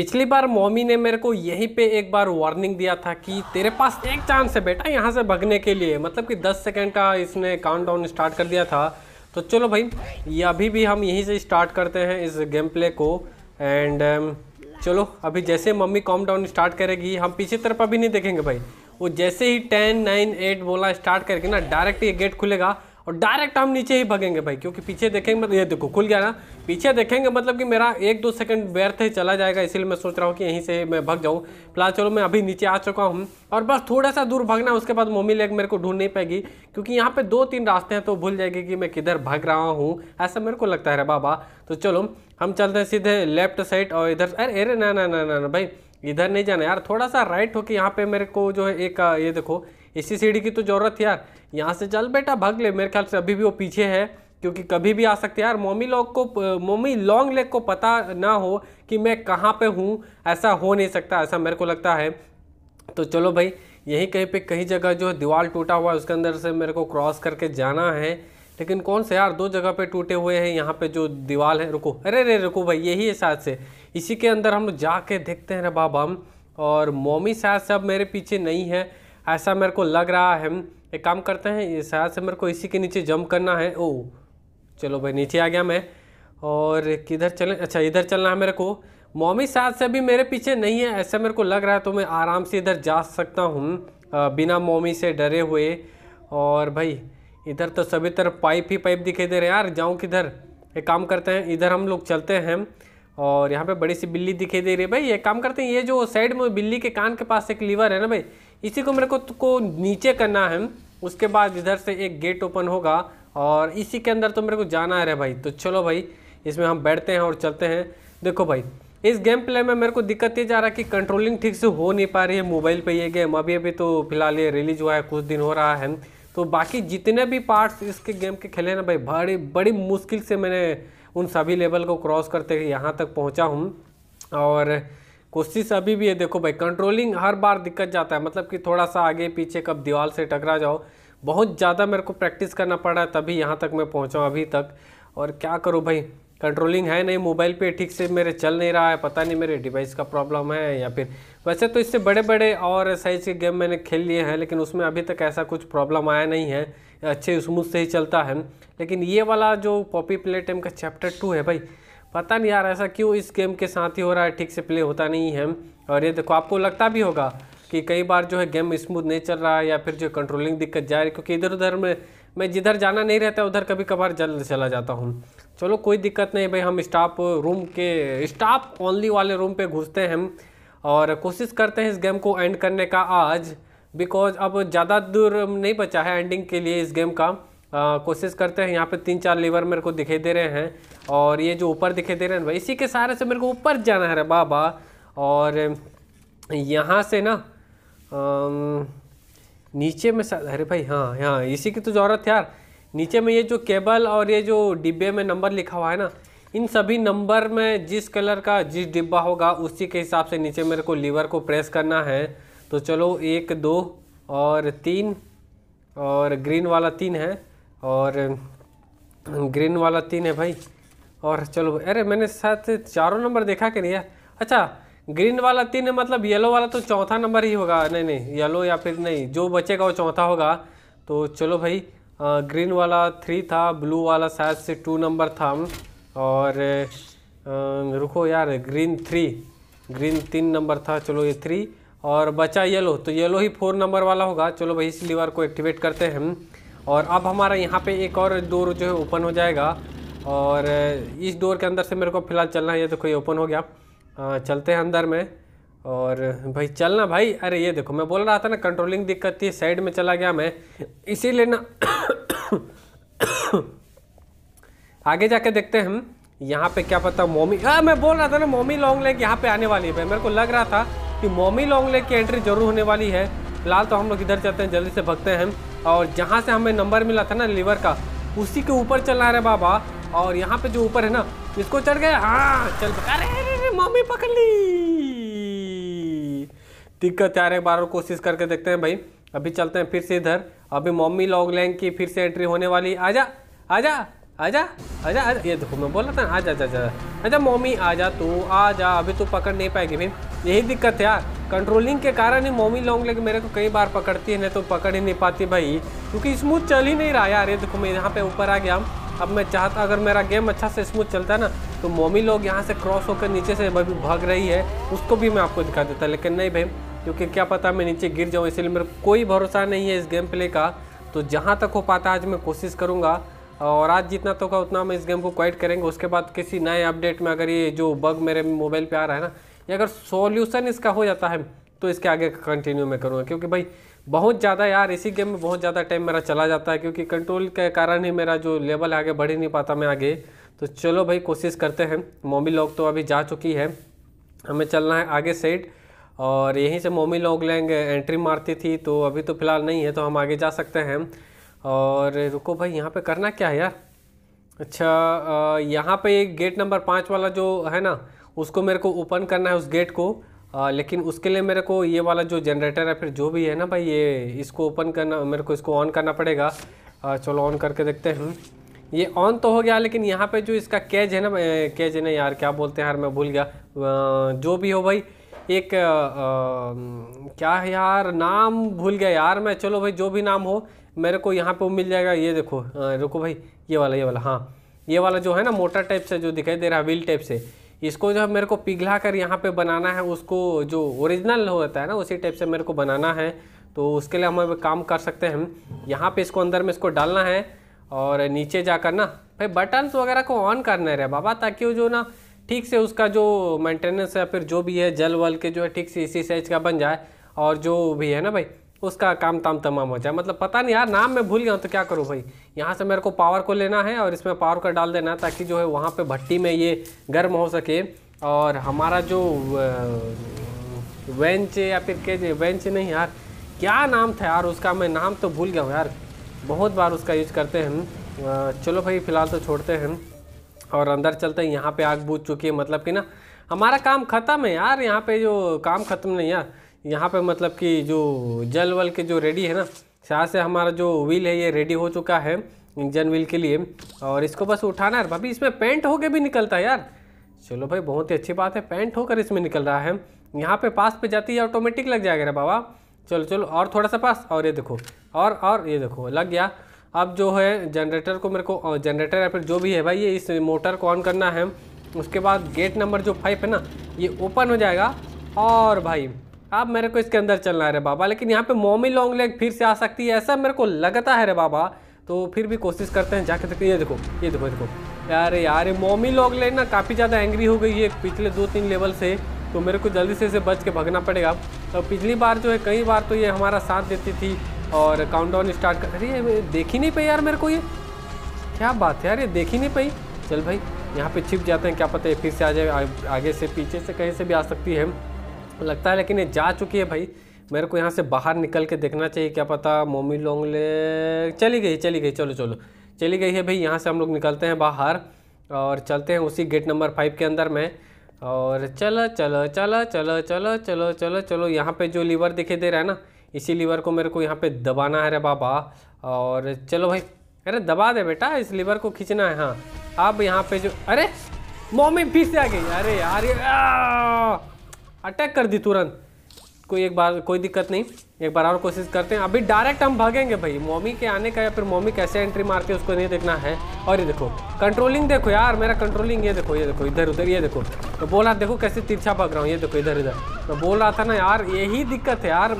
पिछली बार मोमी ने मेरे को यहीं पे एक बार वार्निंग दिया था कि तेरे पास एक चांस है बेटा यहाँ से भगने के लिए मतलब कि 10 सेकंड का इसने काउंटडाउन स्टार्ट कर दिया था तो चलो भाई ये अभी भी हम यहीं से स्टार्ट करते हैं इस गेम प्ले को एंड um, चलो अभी जैसे मम्मी काउंट डाउन स्टार्ट करेगी हम पीछे तरफ अभी नहीं देखेंगे भाई वो जैसे ही टेन नाइन एट बोला स्टार्ट करके ना डायरेक्ट ये गेट खुलेगा और डायरेक्ट हम नीचे ही भगेंगे भाई क्योंकि पीछे देखेंगे मतलब ये देखो खुल गया ना पीछे देखेंगे मतलब कि मेरा एक दो सेकंड व्यर्थ ही चला जाएगा इसीलिए मैं सोच रहा हूँ कि यहीं से मैं भग जाऊँ फिलहाल चलो मैं अभी नीचे आ चुका हूँ और बस थोड़ा सा दूर भगना उसके बाद मोमी लेग मेरे को ढूंढ नहीं पाएगी क्योंकि यहाँ पे दो तीन रास्ते हैं तो भूल जाएगी कि मैं किधर भाग रहा हूँ ऐसा मेरे को लगता है रे बाबा तो चलो हम चलते हैं सीधे लेफ्ट साइड और इधर अरे अरे ना ना ना ना भाई इधर नहीं जाना यार थोड़ा सा राइट हो कि यहाँ पे मेरे को जो है एक ये देखो इसी सीढ़ी की तो ज़रूरत यार यहाँ से चल बेटा भाग ले मेरे ख्याल से अभी भी वो पीछे है क्योंकि कभी भी आ सकते हैं यार मोमी लॉग को मोमी लॉन्ग लेग को पता ना हो कि मैं कहाँ पे हूँ ऐसा हो नहीं सकता ऐसा मेरे को लगता है तो चलो भाई यहीं कहीं पे कहीं जगह जो है दीवार टूटा हुआ है उसके अंदर से मेरे को क्रॉस करके जाना है लेकिन कौन से यार दो जगह पे टूटे हुए हैं यहाँ पे जो दीवार है रुको अरे अरे रुको भाई यही है शायद से इसी के अंदर हम जाके देखते हैं रे बाबा हम और मोमी शायद सब मेरे पीछे नहीं है ऐसा मेरे को लग रहा है एक काम करते हैं शायद से मेरे को इसी के नीचे जंप करना है ओ चलो भाई नीचे आ गया मैं और किधर चले अच्छा इधर चलना है मेरे को मोमी शायद से भी मेरे पीछे नहीं है ऐसा मेरे को लग रहा है तो मैं आराम से इधर जा सकता हूँ बिना मोमी से डरे हुए और भाई इधर तो सभी तरफ पाइप ही पाइप दिखाई दे रहे हैं यार जाऊँ किधर एक काम करते हैं इधर हम लोग चलते हैं और यहाँ पे बड़ी सी बिल्ली दिखाई दे रही है भाई ये काम करते हैं ये जो साइड में बिल्ली के कान के पास एक लीवर है ना भाई इसी को मेरे को, तो को नीचे करना है उसके बाद इधर से एक गेट ओपन होगा और इसी के अंदर तो मेरे को जाना है भाई तो चलो भाई इसमें हम बैठते हैं और चलते हैं देखो भाई इस गेम प्ले में मेरे को दिक्कत ये जा रहा है कि कंट्रोलिंग ठीक से हो नहीं पा रही है मोबाइल पे ये गेम अभी अभी तो फिलहाल ये रिलीज हुआ है कुछ दिन हो रहा है तो बाकी जितने भी पार्ट्स इसके गेम के खेले ना भाई बड़ी बड़ी मुश्किल से मैंने उन सभी लेवल को क्रॉस करते यहाँ तक पहुँचा हूँ और कोशिश अभी भी है देखो भाई कंट्रोलिंग हर बार दिक्कत जाता है मतलब कि थोड़ा सा आगे पीछे कब दीवार से टकरा जाओ बहुत ज़्यादा मेरे को प्रैक्टिस करना पड़ा है तभी यहाँ तक मैं पहुँचा अभी तक और क्या करूँ भाई कंट्रोलिंग है नहीं मोबाइल पे ठीक से मेरे चल नहीं रहा है पता नहीं मेरे डिवाइस का प्रॉब्लम है या फिर वैसे तो इससे बड़े बड़े और साइज़ के गेम मैंने खेल लिए हैं लेकिन उसमें अभी तक ऐसा कुछ प्रॉब्लम आया नहीं है अच्छे स्मूथ से ही चलता है लेकिन ये वाला जो पॉपी प्ले टाइम का चैप्टर टू है भाई पता नहीं यार ऐसा क्यों इस गेम के साथ ही हो रहा है ठीक से प्ले होता नहीं है और ये देखो आपको लगता भी होगा कि कई बार जो है गेम स्मूथ नहीं चल रहा है या फिर जो कंट्रोलिंग दिक्कत जा रही है क्योंकि इधर उधर में मैं जिधर जाना नहीं रहता उधर कभी कभार जल्द चला जाता हूँ चलो कोई दिक्कत नहीं भाई हम स्टाफ रूम के स्टाफ ओनली वाले रूम पे घुसते हैं और कोशिश करते हैं इस गेम को एंड करने का आज बिकॉज अब ज़्यादा दूर नहीं बचा है एंडिंग के लिए इस गेम का कोशिश करते हैं यहाँ पे तीन चार लीवर मेरे को दिखाई दे रहे हैं और ये जो ऊपर दिखाई दे रहे हैं भाई इसी के सहारे से मेरे को ऊपर जाना है बाबा और यहाँ से ना नीचे में अरे भाई हाँ हाँ इसी की तो ज़रूरत है यार नीचे में ये जो केबल और ये जो डिब्बे में नंबर लिखा हुआ है ना इन सभी नंबर में जिस कलर का जिस डिब्बा होगा उसी के हिसाब से नीचे मेरे को लीवर को प्रेस करना है तो चलो एक दो और तीन और ग्रीन वाला तीन है और ग्रीन वाला तीन है भाई और चलो अरे मैंने साथ चारों नंबर देखा कि नहीं यार अच्छा ग्रीन वाला तीन है मतलब येलो वाला तो चौथा नंबर ही होगा नहीं नहीं येलो या फिर नहीं जो बचेगा वो चौथा होगा तो चलो भाई आ, ग्रीन वाला थ्री था ब्लू वाला शायद से टू नंबर था और आ, रुको यार ग्रीन थ्री ग्रीन तीन नंबर था चलो ये थ्री और बचा येलो तो येलो ही फोर नंबर वाला होगा चलो भाई इस लीवर को एक्टिवेट करते हैं हम और अब हमारा यहाँ पे एक और डोर जो है ओपन हो जाएगा और इस डोर के अंदर से मेरे को फ़िलहाल चलना है ये देखो ये ओपन हो गया आ, चलते हैं अंदर में और भाई चलना भाई अरे ये देखो मैं बोल रहा था ना कंट्रोलिंग दिक्कत थी साइड में चला गया मैं इसीलिए ना आगे जाके देखते हैं हम यहाँ पे क्या पता मोमी हाँ मैं बोल रहा था ना मोमी लॉन्ग लेग यहाँ पे आने वाली है भाई मेरे को लग रहा था कि मोमी लॉन्ग लेग की एंट्री जरूर होने वाली है फिलहाल तो हम लोग इधर चलते हैं जल्दी से भगते हैं और जहाँ से हमें नंबर मिला था ना लीवर का उसी के ऊपर चल रहा है बाबा और यहाँ पे जो ऊपर है ना इसको चढ़ गए हाँ चल अरे मम्मी पकड़ ली दिक्कत यार एक बार और कोशिश करके देखते हैं भाई अभी चलते हैं फिर से इधर अभी मम्मी लॉग लेंगे की फिर से एंट्री होने वाली आजा आजा आजा आजा आजा ये देखो मैं बोला था आजा आजा आजा आजा मोमी आजा तू आजा अभी तू पकड़ नहीं पाएगी भाई यही दिक्कत है यार कंट्रोलिंग के कारण ही मोमी लॉन्ग लेग मेरे को कई बार पकड़ती है नहीं तो पकड़ ही नहीं पाती भाई क्योंकि स्मूथ चल ही नहीं रहा यार ये देखो मैं यहाँ पे ऊपर आ गया अब मैं चाहता अगर मेरा गेम अच्छा से स्मूथ चलता ना तो मोमी लोग यहाँ से क्रॉस होकर नीचे से भाभी भाग रही है उसको भी मैं आपको दिखा देता लेकिन नहीं भाई क्योंकि क्या पता मैं नीचे गिर जाऊँ इसलिए मेरा कोई भरोसा नहीं है इस गेम प्ले का तो जहाँ तक हो पाता आज मैं कोशिश करूँगा और आज जितना तो का उतना हम इस गेम को क्वाइट करेंगे उसके बाद किसी नए अपडेट में अगर ये जो बग मेरे मोबाइल पे आ रहा है ना ये अगर सॉल्यूशन इसका हो जाता है तो इसके आगे कंटिन्यू मैं करूँगा क्योंकि भाई बहुत ज़्यादा यार इसी गेम में बहुत ज़्यादा टाइम मेरा चला जाता है क्योंकि कंट्रोल के कारण ही मेरा जो लेवल आगे बढ़ ही नहीं पाता मैं आगे तो चलो भाई कोशिश करते हैं मोमी लॉग तो अभी जा चुकी है हमें चलना है आगे साइड और यहीं से मोमी लॉक लेंगे एंट्री मारती थी तो अभी तो फिलहाल नहीं है तो हम आगे जा सकते हैं और रुको भाई यहाँ पे करना क्या है यार अच्छा यहाँ पे गेट नंबर पाँच वाला जो है ना उसको मेरे को ओपन करना है उस गेट को आ, लेकिन उसके लिए मेरे को ये वाला जो जनरेटर है फिर जो भी है ना भाई ये इसको ओपन करना मेरे को इसको ऑन करना पड़ेगा आ, चलो ऑन करके देखते हैं ये ऑन तो हो गया लेकिन यहाँ पे जो इसका कैज है ना कैज है ना यार क्या बोलते हैं यार मैं भूल गया आ, जो भी हो भाई एक आ, क्या है यार नाम भूल गया यार मैं चलो भाई जो भी नाम हो मेरे को यहाँ पे मिल जाएगा ये देखो रुको भाई ये वाला ये वाला हाँ ये वाला जो है ना मोटर टाइप से जो दिखाई दे रहा है व्हील टाइप से इसको जो है मेरे को पिघला कर यहाँ पे बनाना है उसको जो ओरिजिनल होता है ना उसी टाइप से मेरे को बनाना है तो उसके लिए हम काम कर सकते हैं यहाँ पे इसको अंदर में इसको डालना है और नीचे जाकर ना भाई बटन्स वगैरह को ऑन करना रहे बाबा ताकि वो जो ना ठीक से उसका जो मेंटेनेंस या फिर जो भी है जल वल के जो है ठीक से इसी साइज का बन जाए और जो भी है ना भाई उसका काम ताम तमाम हो जाए मतलब पता नहीं यार नाम मैं भूल गया हूँ तो क्या करूँ भाई यहाँ से मेरे को पावर को लेना है और इसमें पावर का डाल देना है ताकि जो है वहाँ पे भट्टी में ये गर्म हो सके और हमारा जो वेंच या फिर कह वेंच नहीं यार क्या नाम था यार उसका मैं नाम तो भूल गया हूँ यार बहुत बार उसका यूज करते हैं चलो भाई फ़िलहाल तो छोड़ते हैं और अंदर चलते हैं यहाँ पे आग बूझ चुकी है मतलब कि ना हमारा काम ख़त्म है यार यहाँ पे जो काम ख़त्म नहीं यार यहाँ पे मतलब कि जो जल वल के जो रेडी है ना यहाँ से हमारा जो व्हील है ये रेडी हो चुका है इंजन व्हील के लिए और इसको बस उठाना है भाभी इसमें पेंट होके भी निकलता है यार चलो भाई बहुत ही अच्छी बात है पेंट होकर इसमें निकल रहा है यहाँ पे पास पे जाती है ऑटोमेटिक लग जाएगा रे बाबा चलो चलो और थोड़ा सा पास और ये देखो और और ये देखो लग गया अब जो है जनरेटर को मेरे को जनरेटर या फिर जो भी है भाई ये इस मोटर को ऑन करना है उसके बाद गेट नंबर जो फाइव है ना ये ओपन हो जाएगा और भाई अब मेरे को इसके अंदर चलना है रे बाबा लेकिन यहाँ पे मोमी लॉन्ग लेग फिर से आ सकती है ऐसा मेरे को लगता है रे बाबा तो फिर भी कोशिश करते हैं जाके देखते ये देखो ये देखो देखो यार यार ये मोमी लॉन्ग लेग ना काफ़ी ज़्यादा एंग्री हो गई है पिछले दो तीन लेवल से तो मेरे को जल्दी से इसे बच के भगना पड़ेगा तो पिछली बार जो है कई बार तो ये हमारा साथ देती थी और डाउन स्टार्ट कर अरे देख ही नहीं पाई यार मेरे को ये क्या बात है यार ये देख ही नहीं पाई चल भाई यहाँ पे छिप जाते हैं क्या पता है फिर से आ जाए आगे से पीछे से कहीं से भी आ सकती है लगता है लेकिन ये जा चुकी है भाई मेरे को यहाँ से बाहर निकल के देखना चाहिए क्या पता मोमी लोंगले चली गई चली गई चलो चलो चली गई है भाई यहाँ से हम लोग निकलते हैं बाहर और चलते हैं उसी गेट नंबर फाइव के अंदर में और चलो चलो चलो चलो चलो चलो चलो चलो यहाँ पे जो लीवर दिखाई दे रहा है ना इसी लीवर को मेरे को यहाँ पे दबाना है रे बाबा और चलो भाई अरे दबा दे बेटा इस लीवर को खींचना है हाँ अब यहाँ पे जो अरे मोमी फिर से आ गई अरे यार अटैक कर दी तुरंत कोई एक बार कोई दिक्कत नहीं एक बार और कोशिश करते हैं अभी डायरेक्ट हम भागेंगे भाई मोमी के आने का या फिर मोमी कैसे एंट्री मारते है उसको नहीं देखना है और ये देखो कंट्रोलिंग देखो यार मेरा कंट्रोलिंग ये देखो ये देखो इधर उधर ये देखो तो बोल रहा देखो कैसे तिरछा भाग रहा हूँ ये देखो इधर इधर तो बोल रहा था ना यार यही दिक्कत है यार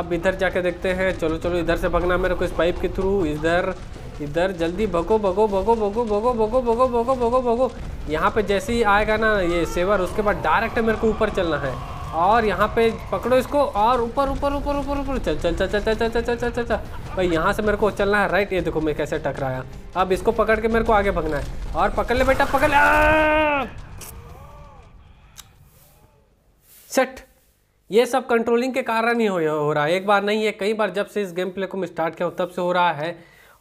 अब इधर जाके देखते हैं चलो चलो इधर से भागना मेरे को इस पाइप के थ्रू इधर इधर जल्दी भगो भगो भगो भगो भगो भगो भगो भगो भगो भगो यहाँ पे जैसे ही आएगा ना ये सेवर उसके बाद डायरेक्ट मेरे को ऊपर चलना है और यहाँ पे पकड़ो इसको और ऊपर ऊपर ऊपर ऊपर ऊपर चल चल चल चल चल चल चल चल चल चल भाई यहाँ से मेरे को चलना है राइट ये देखो मैं कैसे टकराया अब इसको पकड़ के मेरे को आगे भगना है और पकड़ ले बेटा पकड़ ले सेट ये सब कंट्रोलिंग के कारण ही हो, रहा है एक बार नहीं है कई बार जब से इस गेम प्ले को मैं स्टार्ट किया तब से हो रहा है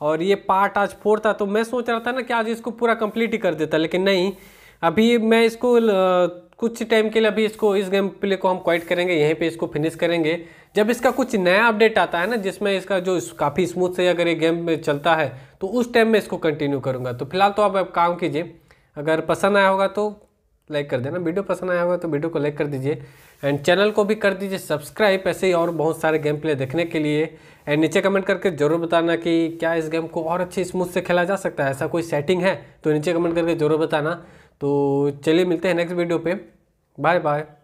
और ये पार्ट आज फोर था तो मैं सोच रहा था ना कि आज इसको पूरा कंप्लीट ही कर देता लेकिन नहीं अभी मैं इसको कुछ टाइम के लिए अभी इसको इस गेम प्ले को हम क्वाइट करेंगे यहीं पे इसको फिनिश करेंगे जब इसका कुछ नया अपडेट आता है ना जिसमें इसका जो काफ़ी स्मूथ से अगर ये गेम में चलता है तो उस टाइम में इसको कंटिन्यू करूँगा तो फिलहाल तो आप काम कीजिए अगर पसंद आया होगा तो लाइक कर देना वीडियो पसंद आया होगा तो वीडियो को लाइक कर दीजिए एंड चैनल को भी कर दीजिए सब्सक्राइब ऐसे ही और बहुत सारे गेम प्ले देखने के लिए एंड नीचे कमेंट करके जरूर बताना कि क्या इस गेम को और अच्छे स्मूथ से खेला जा सकता है ऐसा कोई सेटिंग है तो नीचे कमेंट करके जरूर बताना तो चलिए मिलते हैं नेक्स्ट वीडियो पर बाय बाय